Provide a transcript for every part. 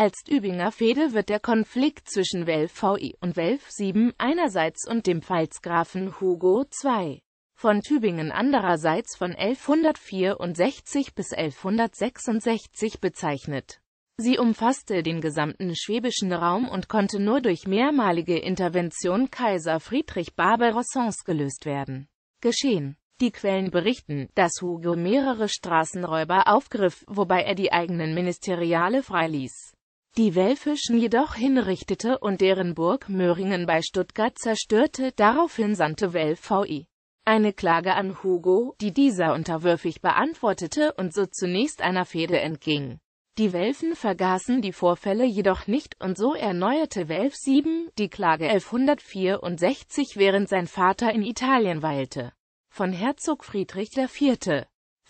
Als Tübinger Fehde wird der Konflikt zwischen Welf VI und Welf VII einerseits und dem Pfalzgrafen Hugo II von Tübingen andererseits von 1164 bis 1166 bezeichnet. Sie umfasste den gesamten schwäbischen Raum und konnte nur durch mehrmalige Intervention Kaiser Friedrich Barbarossons gelöst werden. Geschehen. Die Quellen berichten, dass Hugo mehrere Straßenräuber aufgriff, wobei er die eigenen Ministeriale freiließ die Welfischen jedoch hinrichtete und deren Burg Möhringen bei Stuttgart zerstörte. Daraufhin sandte Welf VI eine Klage an Hugo, die dieser unterwürfig beantwortete und so zunächst einer Fehde entging. Die Welfen vergaßen die Vorfälle jedoch nicht und so erneuerte Welf 7 die Klage 1164, während sein Vater in Italien weilte. Von Herzog Friedrich IV.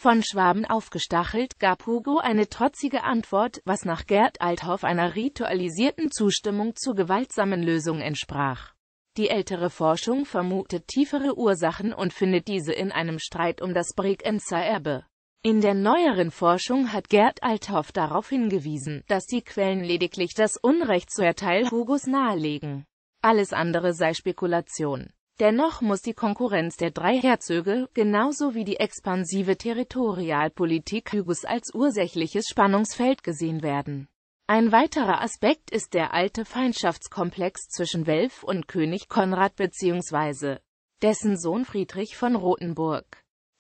Von Schwaben aufgestachelt, gab Hugo eine trotzige Antwort, was nach Gerd Althoff einer ritualisierten Zustimmung zur gewaltsamen Lösung entsprach. Die ältere Forschung vermutet tiefere Ursachen und findet diese in einem Streit um das Bregenzer Erbe. In der neueren Forschung hat Gerd Althoff darauf hingewiesen, dass die Quellen lediglich das Unrecht zu Erteil Hugos nahelegen. Alles andere sei Spekulation. Dennoch muss die Konkurrenz der drei Herzöge, genauso wie die expansive Territorialpolitik Hugues als ursächliches Spannungsfeld gesehen werden. Ein weiterer Aspekt ist der alte Feindschaftskomplex zwischen Welf und König Konrad bzw. dessen Sohn Friedrich von Rothenburg,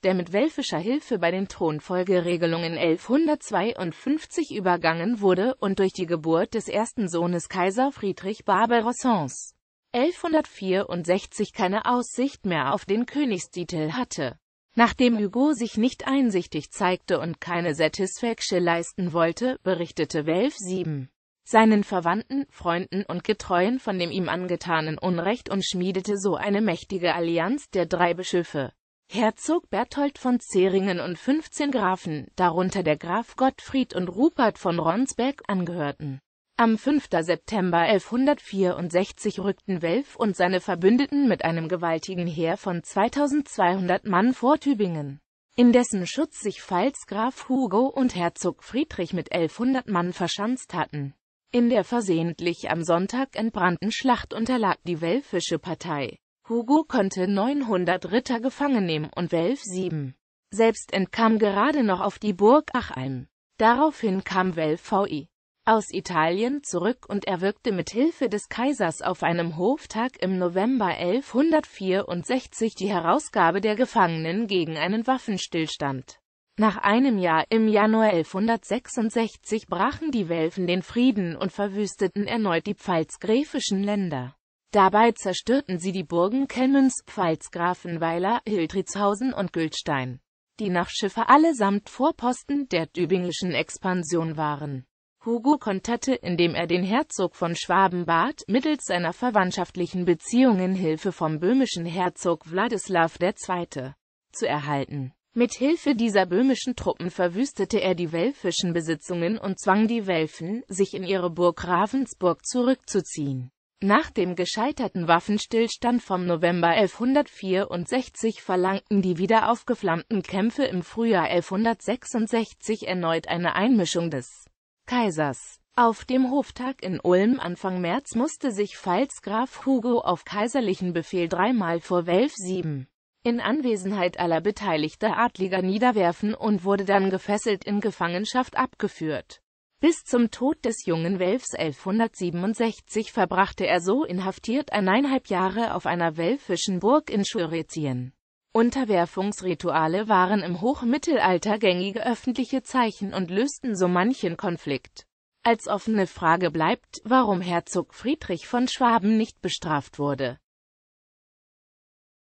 der mit welfischer Hilfe bei den Thronfolgeregelungen 1152 übergangen wurde und durch die Geburt des ersten Sohnes Kaiser Friedrich Barbarossons 1164 keine Aussicht mehr auf den Königstitel hatte. Nachdem Hugo sich nicht einsichtig zeigte und keine Satisfaction leisten wollte, berichtete Welf 7 seinen Verwandten, Freunden und Getreuen von dem ihm angetanen Unrecht und schmiedete so eine mächtige Allianz der drei Bischöfe. Herzog Berthold von Zeringen und 15 Grafen, darunter der Graf Gottfried und Rupert von Ronsberg, angehörten. Am 5. September 1164 rückten Welf und seine Verbündeten mit einem gewaltigen Heer von 2200 Mann vor Tübingen, in dessen Schutz sich Pfalzgraf Hugo und Herzog Friedrich mit 1100 Mann verschanzt hatten. In der versehentlich am Sonntag entbrannten Schlacht unterlag die welfische Partei. Hugo konnte 900 Ritter gefangen nehmen und Welf sieben. Selbst entkam gerade noch auf die Burg Achheim. Daraufhin kam Welf VI aus Italien zurück und erwirkte mit Hilfe des Kaisers auf einem Hoftag im November 1164 die Herausgabe der Gefangenen gegen einen Waffenstillstand. Nach einem Jahr, im Januar 1166, brachen die Welfen den Frieden und verwüsteten erneut die pfalzgräfischen Länder. Dabei zerstörten sie die Burgen Kennens, Pfalzgrafenweiler, Hildritzhausen und Gültstein, die nach Schiffe allesamt Vorposten der tübingischen Expansion waren. Hugo konterte, indem er den Herzog von Schwaben bat, mittels seiner verwandtschaftlichen Beziehungen Hilfe vom böhmischen Herzog Wladislaw II. zu erhalten. Mit Hilfe dieser böhmischen Truppen verwüstete er die welfischen Besitzungen und zwang die Welfen, sich in ihre Burg Ravensburg zurückzuziehen. Nach dem gescheiterten Waffenstillstand vom November 1164 verlangten die wieder aufgeflammten Kämpfe im Frühjahr 1166 erneut eine Einmischung des Kaisers. Auf dem Hoftag in Ulm Anfang März musste sich Pfalzgraf Hugo auf kaiserlichen Befehl dreimal vor Welf 7 in Anwesenheit aller beteiligter Adliger niederwerfen und wurde dann gefesselt in Gefangenschaft abgeführt. Bis zum Tod des jungen Welfs 1167 verbrachte er so inhaftiert eineinhalb Jahre auf einer welfischen Burg in Schüretien. Unterwerfungsrituale waren im Hochmittelalter gängige öffentliche Zeichen und lösten so manchen Konflikt. Als offene Frage bleibt, warum Herzog Friedrich von Schwaben nicht bestraft wurde